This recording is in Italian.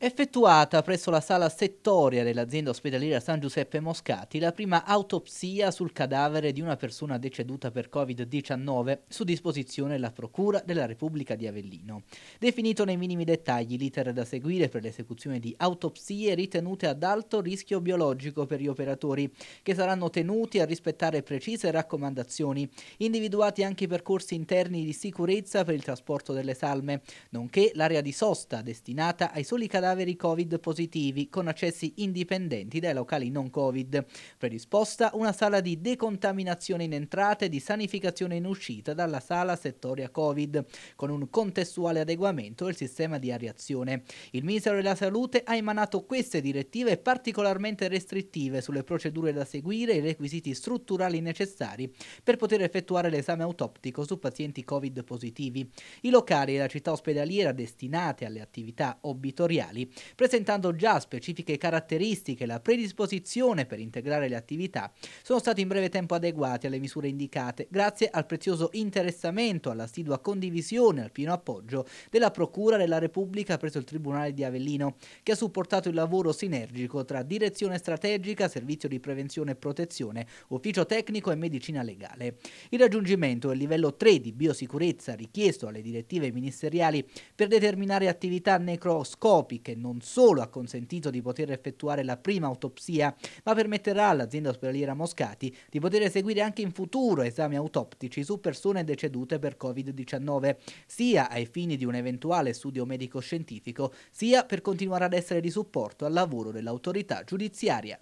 Effettuata presso la sala settoria dell'azienda ospedaliera San Giuseppe Moscati la prima autopsia sul cadavere di una persona deceduta per Covid-19 su disposizione della Procura della Repubblica di Avellino. Definito nei minimi dettagli l'iter da seguire per l'esecuzione di autopsie ritenute ad alto rischio biologico per gli operatori, che saranno tenuti a rispettare precise raccomandazioni, individuati anche i percorsi interni di sicurezza per il trasporto delle salme, nonché l'area di sosta destinata ai soli cadaveri cadaveri Covid positivi con accessi indipendenti dai locali non Covid. Predisposta una sala di decontaminazione in entrata e di sanificazione in uscita dalla sala settoria Covid, con un contestuale adeguamento del sistema di ariazione. Il Ministero della Salute ha emanato queste direttive particolarmente restrittive sulle procedure da seguire e i requisiti strutturali necessari per poter effettuare l'esame autoptico su pazienti Covid positivi. I locali della città ospedaliera destinate alle attività obitoriali ambientali, presentando già specifiche caratteristiche, e la predisposizione per integrare le attività sono stati in breve tempo adeguati alle misure indicate grazie al prezioso interessamento, all'assidua condivisione, e al pieno appoggio della Procura della Repubblica presso il Tribunale di Avellino, che ha supportato il lavoro sinergico tra Direzione Strategica, Servizio di Prevenzione e Protezione, Ufficio Tecnico e Medicina Legale. Il raggiungimento del livello 3 di biosicurezza richiesto alle direttive ministeriali per determinare attività necroscopiche che non solo ha consentito di poter effettuare la prima autopsia, ma permetterà all'azienda ospedaliera Moscati di poter eseguire anche in futuro esami autoptici su persone decedute per Covid-19, sia ai fini di un eventuale studio medico-scientifico, sia per continuare ad essere di supporto al lavoro dell'autorità giudiziaria.